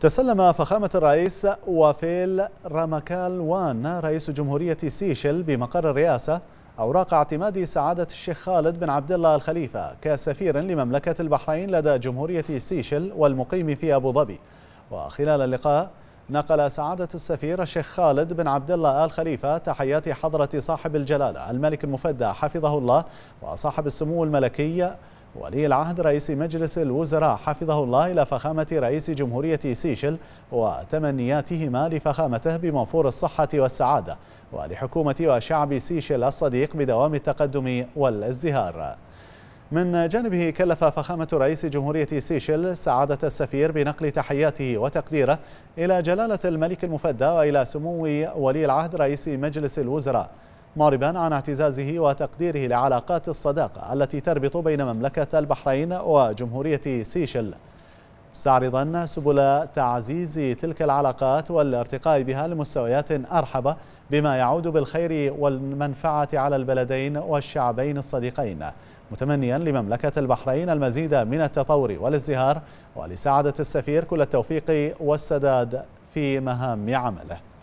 تسلم فخامة الرئيس وافيل وان رئيس جمهورية سيشل بمقر الرئاسة أوراق اعتماد سعادة الشيخ خالد بن عبد الله الخليفة كسفير لمملكة البحرين لدى جمهورية سيشل والمقيم في أبو ظبي وخلال اللقاء نقل سعادة السفير الشيخ خالد بن عبد الله آل خليفة تحيات حضرة صاحب الجلالة الملك المفدى حفظه الله وصاحب السمو الملكي ولي العهد رئيس مجلس الوزراء حفظه الله إلى فخامة رئيس جمهورية سيشل وتمنياتهما لفخامته بمنفور الصحة والسعادة ولحكومة وشعب سيشل الصديق بدوام التقدم والازدهار من جانبه كلف فخامة رئيس جمهورية سيشل سعادة السفير بنقل تحياته وتقديره إلى جلالة الملك المفدى وإلى سمو ولي العهد رئيس مجلس الوزراء معربا عن اعتزازه وتقديره لعلاقات الصداقة التي تربط بين مملكة البحرين وجمهورية سيشل مستعرضا سبل تعزيز تلك العلاقات والارتقاء بها لمستويات أرحب بما يعود بالخير والمنفعة على البلدين والشعبين الصديقين متمنيا لمملكة البحرين المزيد من التطور والازدهار ولسعادة السفير كل التوفيق والسداد في مهام عمله